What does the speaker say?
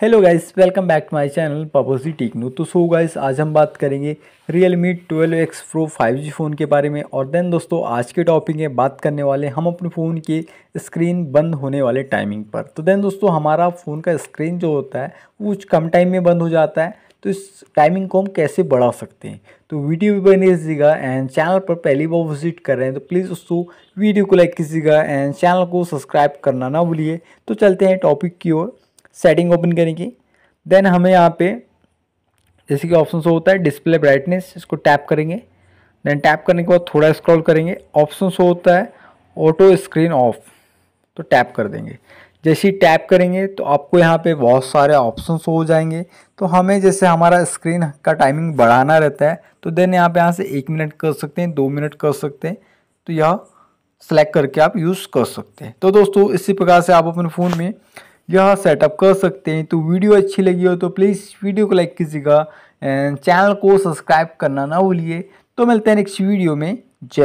hello guys welcome back to my channel पपोजी टिकनू तो सो गाइस आज हम बात करेंगे Realme twelve X Pro five G phone के बारे में और देन दोस्तों आज के टॉपिक में बात करने वाले हम अपने फ़ोन के स्क्रीन बंद होने वाले टाइमिंग पर तो देन दोस्तों हमारा फ़ोन का स्क्रीन जो होता है वो कुछ कम टाइम में बंद हो जाता है तो इस टाइमिंग को हम कैसे बढ़ा सकते हैं तो वीडियो भी बने दीजिएगा एंड चैनल पर पहली बार विजिट कर रहे हैं तो प्लीज़ दोस्तों वीडियो को लाइक कीजिएगा एंड चैनल को सब्सक्राइब करना ना भूलिए तो चलते हैं टॉपिक की ओर सेटिंग ओपन करने की देन हमें यहाँ पे जैसे कि ऑप्शन होता है डिस्प्ले ब्राइटनेस इसको टैप करेंगे देन टैप करने के बाद थोड़ा स्क्रॉल करेंगे ऑप्शन शो होता है ऑटो स्क्रीन ऑफ तो टैप कर देंगे जैसे ही टैप करेंगे तो आपको यहाँ पे बहुत सारे ऑप्शन हो जाएंगे तो हमें जैसे हमारा स्क्रीन का टाइमिंग बढ़ाना रहता है तो देन यहाँ पे यहाँ से एक मिनट कर सकते हैं दो मिनट कर सकते हैं तो यह सेलेक्ट करके आप यूज़ कर सकते हैं तो दोस्तों इसी प्रकार से आप अपने फ़ोन में यहाँ सेटअप कर सकते हैं तो वीडियो अच्छी लगी हो तो प्लीज़ वीडियो को लाइक कीजिएगा एंड चैनल को सब्सक्राइब करना ना भूलिए तो मिलते हैं नेक्स्ट वीडियो में जय